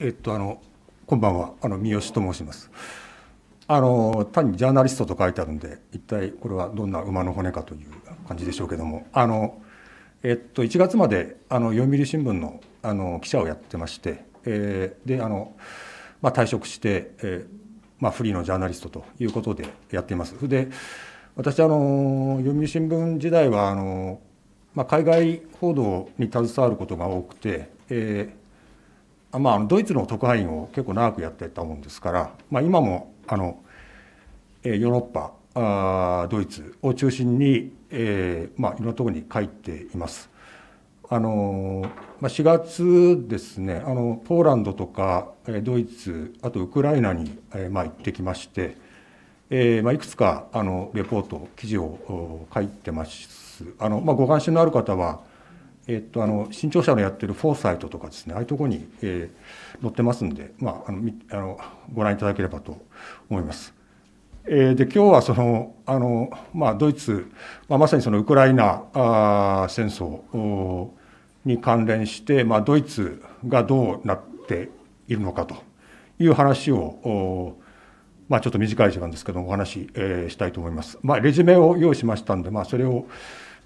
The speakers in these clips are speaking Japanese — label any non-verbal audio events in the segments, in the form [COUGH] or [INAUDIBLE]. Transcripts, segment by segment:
えっとあのこんばんはあの三好と申します。あの単にジャーナリストと書いてあるんで一体これはどんな馬の骨かという感じでしょうけどもあの、えっと、1月まであの読売新聞のあの記者をやってまして、えー、であの、まあ、退職して、えーまあ、フリーのジャーナリストということでやっています。で私あの読売新聞時代はあの、まあ、海外報道に携わることが多くて、えーまあ、ドイツの特派員を結構長くやってたもんですから、まあ、今もあのヨーロッパあドイツを中心に、えーまあ、いろんなところに書いています。あのまあ、4月ですねあのポーランドとかドイツあとウクライナに、えーまあ、行ってきまして、えーまあ、いくつかあのレポート記事を書いてますあの、まあ、ご関心のある方はえっと、あの新潮社のやってるフォーサイトとかですねああいうところに、えー、載ってますんで、まあ、あのあのご覧いただければと思います。えー、で今日はそのあの、まあ、ドイツ、まあ、まさにそのウクライナあ戦争に関連して、まあ、ドイツがどうなっているのかという話を、まあ、ちょっと短い時間ですけどお話し、えー、したいと思います。まあ、レジュメを用意しましたんで、まあ、それを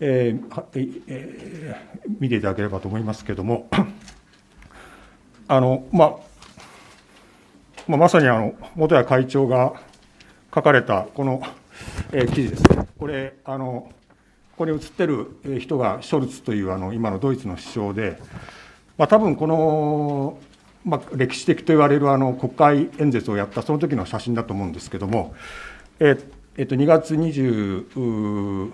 えーえー、見ていただければと思いますけれども、あのまあまあ、まさにあの元谷会長が書かれたこの、えー、記事ですね、これ、あのここに写ってる人がショルツというあの今のドイツの首相で、まあ、多分この、まあ、歴史的と言われるあの国会演説をやったその時の写真だと思うんですけれども、えーえー、と2月20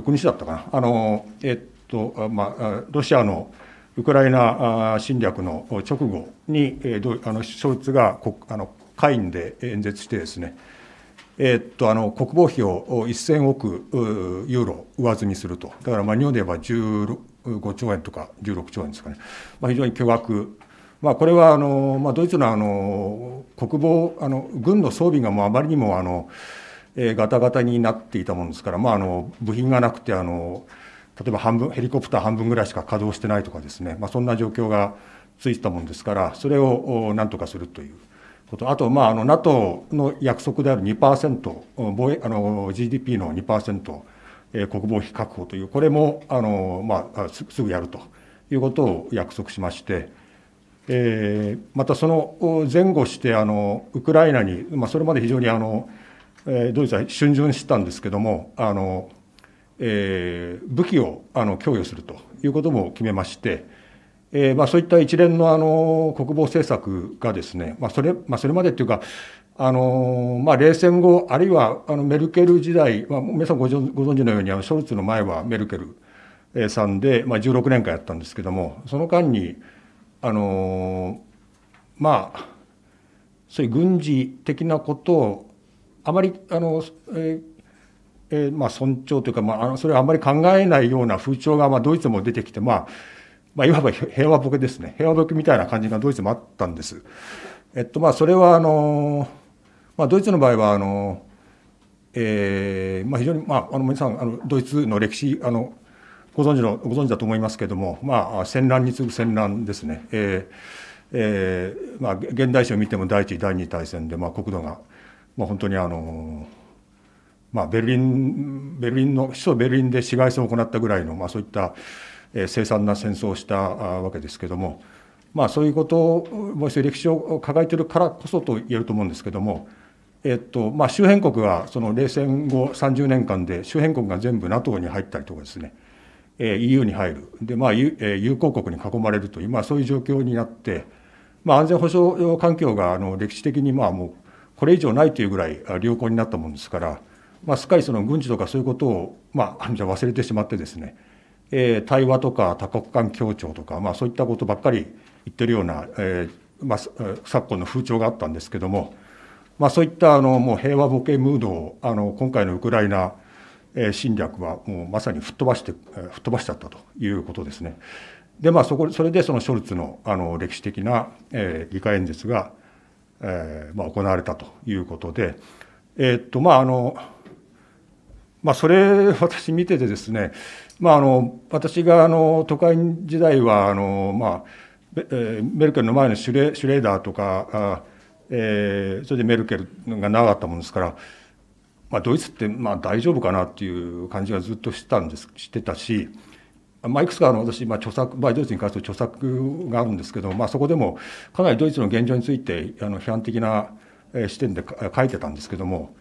6日だったかな、あのえっとまあ、ロシアのウクライナ侵略の直後に、えあのショルツが国あの会員で演説してですね、えっとあの国防費を1000億ユーロ上積みすると、だからまあ日本で言えば15兆円とか16兆円ですかね、まあ、非常に巨額、まあ、これはあの、まあ、ドイツのあの国防あの、軍の装備がもうあまりにもあの、えー、ガタガタになっていたものですから、まあ、あの部品がなくてあの例えば半分ヘリコプター半分ぐらいしか稼働してないとかですね、まあ、そんな状況がついてたものですからそれをなんとかするという。ことあと、まあ、あの NATO の約束である2% GDP の2%、えー、国防費確保というこれもあの、まあ、すぐやるということを約束しまして、えー、またその前後してあのウクライナに、まあ、それまで非常にあのえー、ドイツは瞬時にたんですけどもあの、えー、武器をあの供与するということも決めまして、えーまあ、そういった一連のあの国防政策がですね、まあそれまあ、それまでというかあのまあ、冷戦後、あるいはあのメルケル時代、まあ、皆さんご存知のように、あのショルツの前はメルケルさんで、まあ、16年間やったんですけども、その間に、あのまあ、そういう軍事的なことをあまりあの、えーえー、まあ、尊重というか、まあ、それはあまり考えないような風潮が、まあ、ドイツも出てきて、まあまあ、いわば平和ボケですね平和ボケみたいな感じがドイツもあったんです。えっとまあ、それはあの、まあ、ドイツの場合はあの、えーまあ、非常に、まあ、あの皆さんあのドイツの歴史あのご存知のご存知だと思いますけれども、まあ、戦乱に次ぐ戦乱ですね、えーえーまあ、現代史を見ても第一第二大戦で、まあ、国土がまあ、本当にあの、まあ、ベルリンベルリンの首都ベルリンで市街戦を行ったぐらいの、まあ、そういった、え凄惨な戦争をしたわけですけども、まあ、そういうことをもう一度歴史を抱えているからこそと言えると思うんですけども。えっとまあ、周辺国がその冷戦後30年間で周辺国が全部 NATO に入ったりとかですね、え EU に入るで、まあ友え友好国に囲まれるという、まあ、そういう状況になって、まあ、安全保障環境があの歴史的にまあもうこれ以上ないというぐらい良好になったもんですから、まあ、すっかりその軍事とかそういうことを、まあ、[LAUGHS] じゃあ忘れてしまってですね、えー、対話とか多国間協調とか、まあ、そういったことばっかり言ってるような、えー、まあ、昨今の風潮があったんですけども、まあ、そういったあのもう平和ボケムードをあの今回のウクライナ侵略はもうまさに吹っ飛ばして吹っ飛ばしちゃったということですね。でまあそこそれでそのショルツのあの歴史的な、えー、議会演説がえーまあ、行われたということで、えー、っとまああのまあ、それ [LAUGHS] 私見ててですね、まあ、あの私があの都会時代はあの、まあえー、メルケルの前のシュレシュレーダーとかあ、えー、それでメルケルがなかったものですから、まあ、ドイツってまあ大丈夫かなっていう感じはずっとしてたんですしてたし。まあ、いくつかの私、まあ、著作、まあ、ドイツに関する著作があるんですけど、まあ、そこでもかなりドイツの現状についてあの批判的な視点で書いてたんですけども、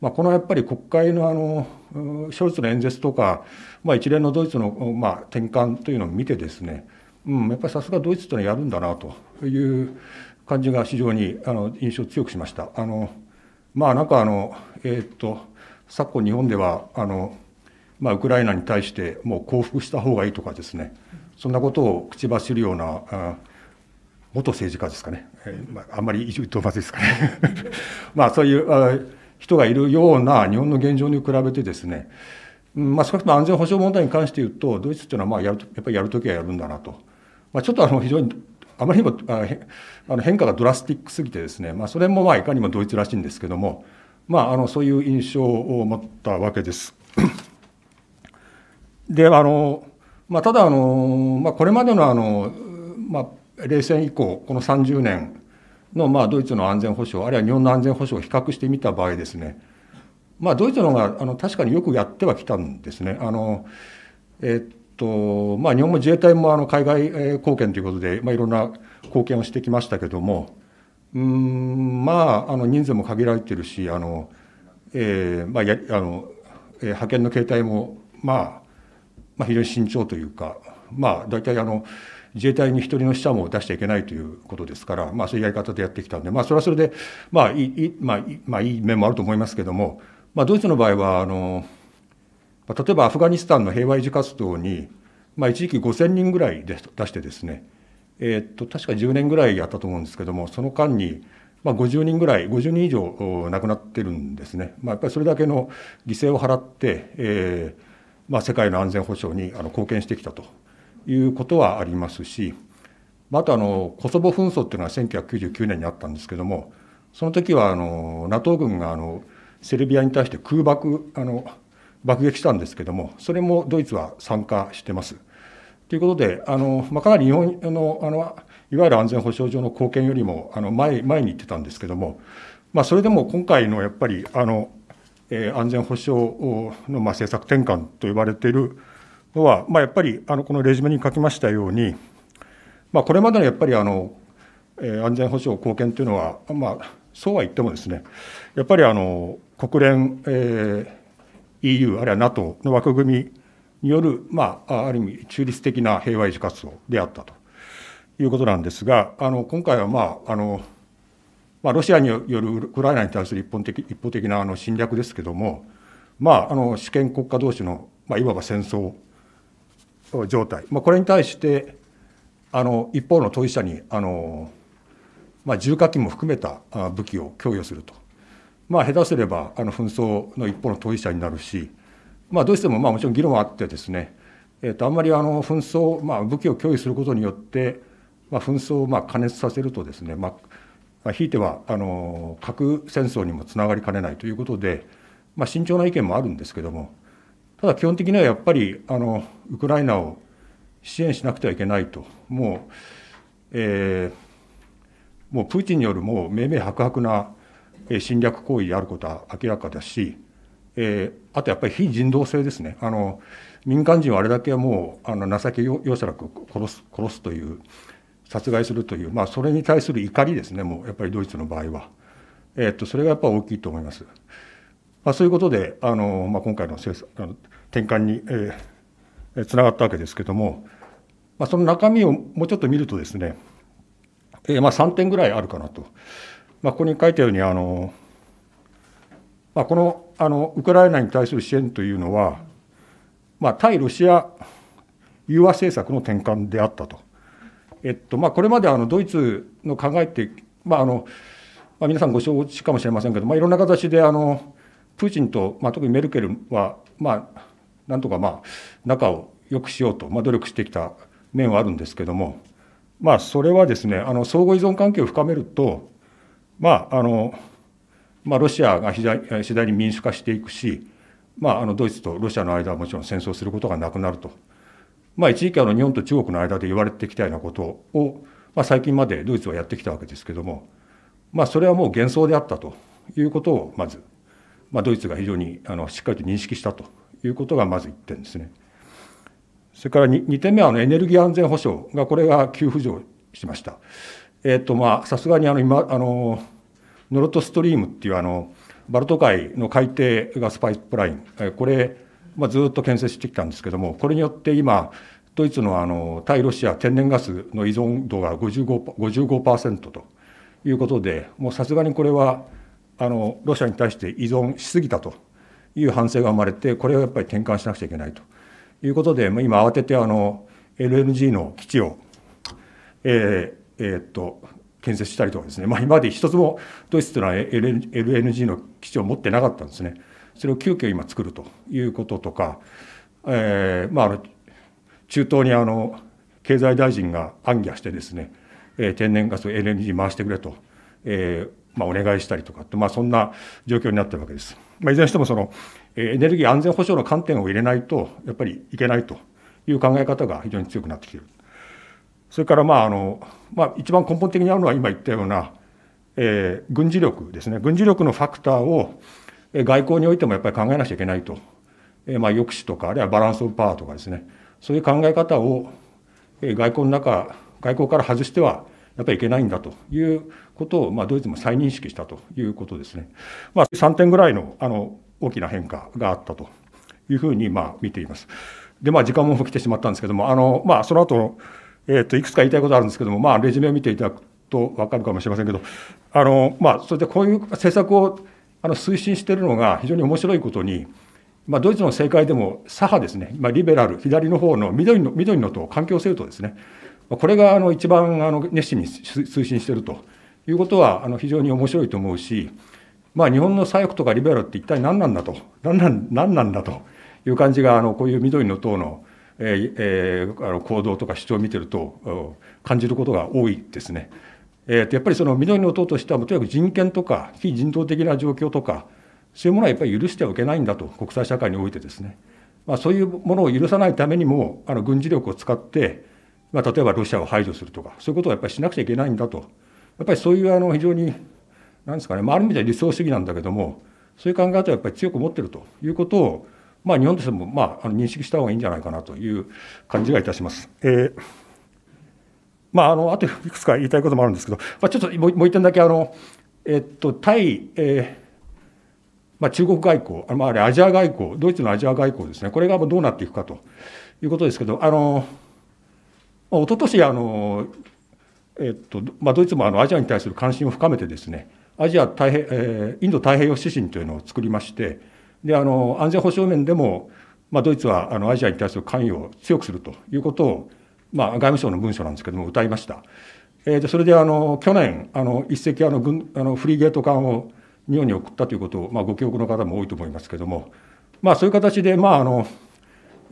まあ、このやっぱり国会のあのショルツの演説とか、まあ、一連のドイツの、まあ、転換というのを見てですね、うん、やっぱりさすがドイツというのはやるんだなという感じが非常にあの印象を強くしました。あのまあ、なんかあの、えー、っと昨今日本ではあのまあ、ウクライナに対してもう降伏した方がいいとかですね、そんなことを口走るような、元政治家ですかね、えー、まあ、あんまり言うとまずいですかね、[LAUGHS] まあ、そういう人がいるような日本の現状に比べてですね、まあ、少なくとも安全保障問題に関して言うと、ドイツっていうのはまあやるやっぱりやるときはやるんだなと、まあ、ちょっとあの非常にあまりにもあの変化がドラスティックすぎてですね、まあ、それもまあいかにもドイツらしいんですけども、まあ、あのそういう印象を持ったわけです。であの、まあ、ただあの、まあ、これまでのあの、まあ、冷戦以降この30年の、まあ、ドイツの安全保障あるいは日本の安全保障を比較してみた場合ですね、まあ、ドイツの方があの確かによくやってはきたんですね。あのえっとまあ、日本も自衛隊もあの海外貢献ということで、まあ、いろんな貢献をしてきましたけどもうんまああの人数も限られてるしあの、えーまあ、やあの、え派遣の形態もまあまあ、非常に慎重というか、まあ、大体あの自衛隊に一人の死者も出しちゃいけないということですから、まあ、そういうやり方でやってきたんで、まあ、それはそれで、まあいいまあいいまあ、いい面もあると思いますけども、まあ、ドイツの場合はあの、まあ、例えばアフガニスタンの平和維持活動に、まあ、一時期5000人ぐらいで出してですね、えー、っと確か10年ぐらいやったと思うんですけどもその間に、まあ、50人ぐらい50人以上亡くなってるんですね、まあ、やっぱりそれだけの犠牲を払って、えーまあ、世界の安全保障にあの貢献してきたということはありますし、まあ、あとのコソボ紛争っていうのは1999年にあったんですけれどもその時はあの NATO 軍があのセルビアに対して空爆あの爆撃したんですけれどもそれもドイツは参加してます。ということであの、まあ、かなり日本のあのいわゆる安全保障上の貢献よりもあの前前に行ってたんですけれども、まあ、それでも今回のやっぱりあのえー、安全保障のまあ政策転換と言われているのは、まあ、やっぱりあのこのレジュメに書きましたように、まあ、これまでのやっぱりあの、えー、安全保障貢献というのは、まあ、そうは言ってもですねやっぱりあの国連、えー、EU あるいは NATO の枠組みによる、まあ、ある意味中立的な平和維持活動であったということなんですがあの今回はまああのまあ、ロシアによるウクライナに対する一方的一方的なあの侵略ですけども、まあ、あの主権国家同士の、まあ、いわば戦争状態、まあ、これに対してあの一方の当事者にあの、まあ、重火器も含めた武器を供与すると、まあ、下手すればあの紛争の一方の当事者になるし、まあ、どうしてもまあもちろん議論はあってですね、えー、とあんまりあの紛争、まあ、武器を供与することによって、まあ、紛争をまあ加熱させるとですね、まあまあ、ひいてはあの核戦争にもつながりかねないということで、まあ、慎重な意見もあるんですけどもただ基本的にはやっぱりあのウクライナを支援しなくてはいけないともう、えー、もうプーチンによるもうめいめい白々な侵略行為であることは明らかだし、えー、あとやっぱり非人道性ですねあの民間人をあれだけはもうあの情け容赦なく殺す殺すという。殺害するという、まあ、それに対する怒りですねもうやっぱりドイツの場合は、えー、っとそれがやっぱ大きいと思います。まあ、そういうことであの、まあ、今回の政策あの転換に、えー、つながったわけですけれども、まあ、その中身をもうちょっと見るとですね、えーまあ、3点ぐらいあるかなと、まあ、ここに書いたようにあの、まあ、このあのウクライナに対する支援というのは、まあ、対ロシア融和政策の転換であったと。えっとまあ、これまであのドイツの考えって、まああのまあ、皆さんご承知かもしれませんけど、まあ、いろんな形であのプーチンと、まあ、特にメルケルは、まあ、なんとか、まあ、仲を良くしようと、まあ、努力してきた面はあるんですけども、まあ、それはですねあの相互依存関係を深めると、まああのまあ、ロシアが次第次第に民主化していくし、まあ、あのドイツとロシアの間はもちろん戦争することがなくなると。まあ、一時期あの日本と中国の間で言われてきたようなことを、まあ、最近までドイツはやってきたわけですけども、まあ、それはもう幻想であったということをまず、まあ、ドイツが非常にあのしっかりと認識したということがまず1点ですね。それから 2, 2点目はあのエネルギー安全保障がこれが急浮上しました。えーとまあ、さすがにあの今あのノルトストリームっていうあのバルト海の海底ガスパイプラインこれまあ、ずっと建設してきたんですけどもこれによって今ドイツのあの対ロシア天然ガスの依存度が 55%, 55ということでもうさすがにこれはあのロシアに対して依存しすぎたという反省が生まれてこれをやっぱり転換しなくちゃいけないということで今慌ててあの LNG の基地を、えーえー、っと建設したりとかですね、まあ、今まで一つもドイツというのは LNG の基地を持ってなかったんですね。それを急遽今作るということとか、えーまあ、中東にあの経済大臣が暗議してですね、えー、天然ガスを LNG に回してくれと、えーまあ、お願いしたりとかって、まあ、そんな状況になってるわけです。まあ、いずれにしてもその、エネルギー安全保障の観点を入れないとやっぱりいけないという考え方が非常に強くなってきている。それからまああの、まあ、一番根本的にあるのは今言ったような、えー、軍事力ですね軍事力のファクターを外交においてもやっぱり考えなきゃいけないと、まあ、抑止とかあるいはバランス・オブ・パワーとかですねそういう考え方を外交の中外交から外してはやっぱりいけないんだということを、まあ、ドイツも再認識したということですね。まあ、3点ぐらいのあの大きな変化があったというふうに、まあ、見ています。で、まあ、時間も来てしまったんですけども、あのまあ、その後、えーと、といくつか言いたいことあるんですけども、まあ、レジュメを見ていただくと分かるかもしれませんけど、あのまあ、それでこういう政策をあの推進しているのが非常に面白いことに、まあ、ドイツの政界でも左派ですね、まあ、リベラル、左の方の緑の緑の党、環境政党ですね、これがあの一番あの熱心に推進しているということはあの非常に面白いと思うし、まあ、日本の左翼とかリベラルって一体何なんだと、何なん何なんだという感じが、あのこういう緑の党の,、えーえー、あの行動とか主張を見てると感じることが多いですね。えー、とやっぱりその緑の党としてはとにかく人権とか非人道的な状況とかそういうものはやっぱり許してはいけないんだと国際社会においてですね、まあ、そういうものを許さないためにもあの軍事力を使って、まあ、例えばロシアを排除するとかそういうことをやっぱりしなくちゃいけないんだとやっぱりそういうあの非常になんですかね、まあ、ある意味では理想主義なんだけどもそういう考え方をやっぱり強く持っているということを、まあ、日本としても、まあ、あの認識した方がいいんじゃないかなという感じがいたします。えーまあ、あのあといくつか言いたいこともあるんですけど、まあ、ちょっともう一点だけあの、えっと、対、えーまあ、中国外交、あ,、まあ、あれアジア外交、ドイツのアジア外交ですね、これがどうなっていくかということですけど、あの一昨年あの、えっとまあ、ドイツもあのアジアに対する関心を深めてですね、アジア太平、えー、インド太平洋指針というのを作りまして、であの安全保障面でも、まあ、ドイツはあのアジアに対する関与を強くするということをまあ、外務省の文書なんですけども、歌いました。えー、でそれであの去年、あの一隻あの軍あのフリーゲート艦を日本に送ったということを、まあ、ご記憶の方も多いと思いますけども、まあ、そういう形で、まああの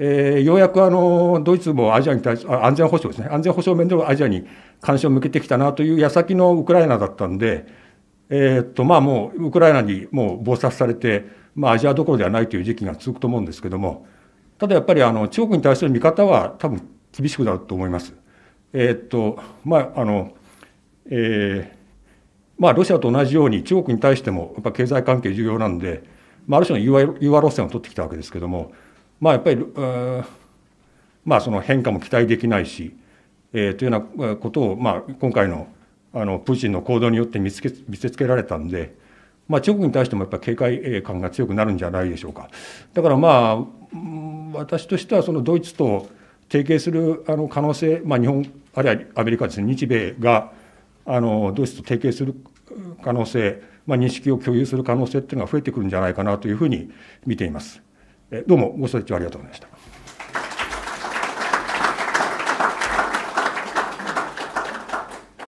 えー、ようやくあのドイツもアジアに対し安全保障ですね、安全保障面ではアジアに関心を向けてきたなという矢先のウクライナだったんで、えー、っとまあ、もうウクライナにもう謀殺されて、まあ、アジアどころではないという時期が続くと思うんですけども、ただやっぱりあの中国に対する見方は、多分厳しくなると思います。えー、っとまああのえーまあ、ロシアと同じように中国に対してもやっぱ経済関係重要なんで、まあ、ある種の融和融和路線を取ってきたわけですけども、まあ、やっぱり、まあ、その変化も期待できないし、えー、というようなことを、まあ、今回のあのプーチンの行動によって見つけ見せつけられたんで、まあ、中国に対してもやっぱり警戒感が強くなるんじゃないでしょうか。だからまあ私としてはそのドイツと提携するあの可能性、まあ、日本、あるいはアメリカですね、日米があのドイツと提携する可能性、まあ、認識を共有する可能性っていうのが増えてくるんじゃないかなというふうに見ています。えどうもご清聴ありがとうございました。